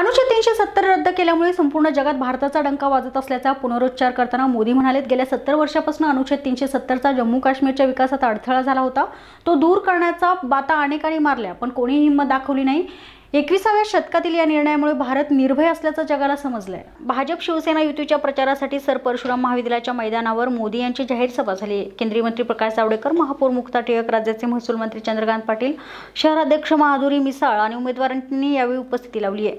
अनुच्छेद तीनशे सत्तर रद्द केल्यामुळे संपूर्ण जगात भारताचा डंका वाजत असल्याचा पुनरुच्चार करताना मोदी म्हणाले गेल्या सत्तर वर्षापासून अनुच्छेद तीनशे सत्तरचा जम्मू काश्मीरच्या विकासात अडथळा झाला होता तो दूर करण्याचा बाता अनेकांनी मारल्या पण कोणीही हिंमत दाखवली नाही एकविसाव्या शतकातील या निर्णयामुळे भारत निर्भय असल्याचं जगाला समजलंय भाजप शिवसेना युतीच्या प्रचारासाठी सर परशुराम महाविद्यालयाच्या मैदानावर मोदी यांची जाहीर सभा झाली केंद्रीय मंत्री प्रकाश जावडेकर महापौर मुक्ता टिळक राज्याचे महसूल मंत्री चंद्रकांत पाटील शहराध्यक्ष महाधुरी मिसाळ आणि उमेदवारांनी यावेळी उपस्थिती लावली आहे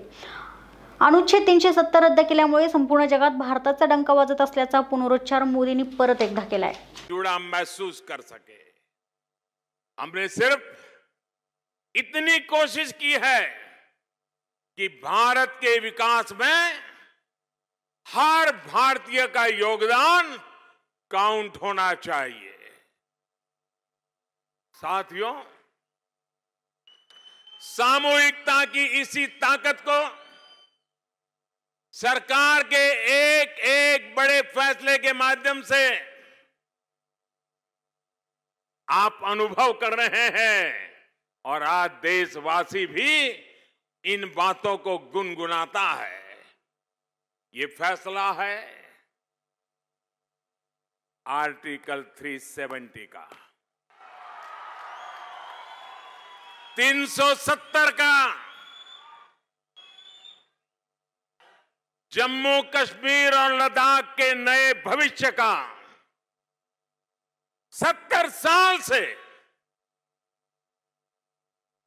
अनुच्छेद तीनशे सत्तर रद्द केल्यामुळे संपूर्ण जगात भारताचा डंका वाजत असल्याचा पुनरुच्चार मोदींनी परत एकदा केलाय महसूस कर सके हमने सिर्फ इतनी कोशिश की है कि भारत के विकास में हर भारतीय का योगदान काउंट होना चाहिए साथियों सामूहिकता की इसी ताकत को सरकार के एक एक बड़े फैसले के माध्यम से आप अनुभव कर रहे हैं और आज देशवासी भी इन बातों को गुनगुनाता है ये फैसला है आर्टिकल 370 का 370 का जम्मू कश्मीर और लद्दाख के नए भविष्य का सत्तर साल से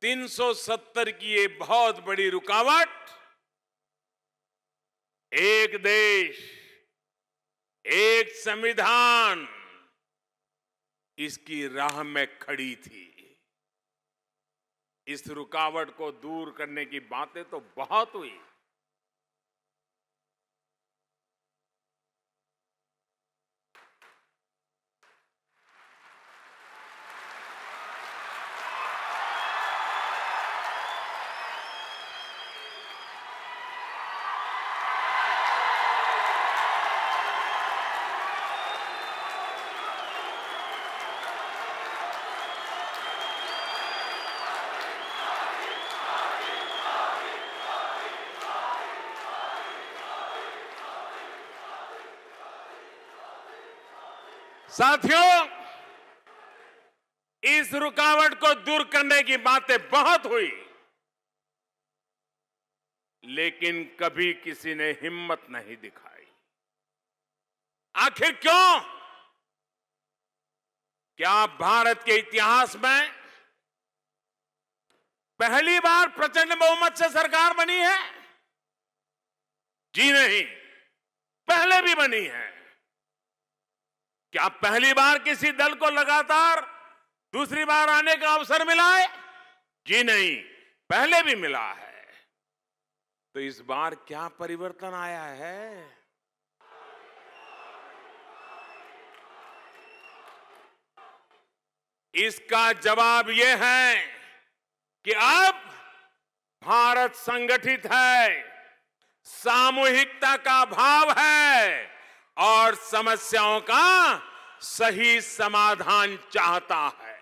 370 की ये बहुत बड़ी रुकावट एक देश एक संविधान इसकी राह में खड़ी थी इस रुकावट को दूर करने की बातें तो बहुत हुई साथियों इस रुकावट को दूर करने की बातें बहुत हुई लेकिन कभी किसी ने हिम्मत नहीं दिखाई आखिर क्यों क्या भारत के इतिहास में पहली बार प्रचंड बहुमत से सरकार बनी है जी नहीं पहले भी बनी है क्या पहली बार किसी दल को लगातार दूसरी बार आने का अवसर मिला है जी नहीं पहले भी मिला है तो इस बार क्या परिवर्तन आया है इसका जवाब यह है कि अब भारत संगठित है सामूहिकता का भाव है और समस्याओं का सही समाधान चाहता है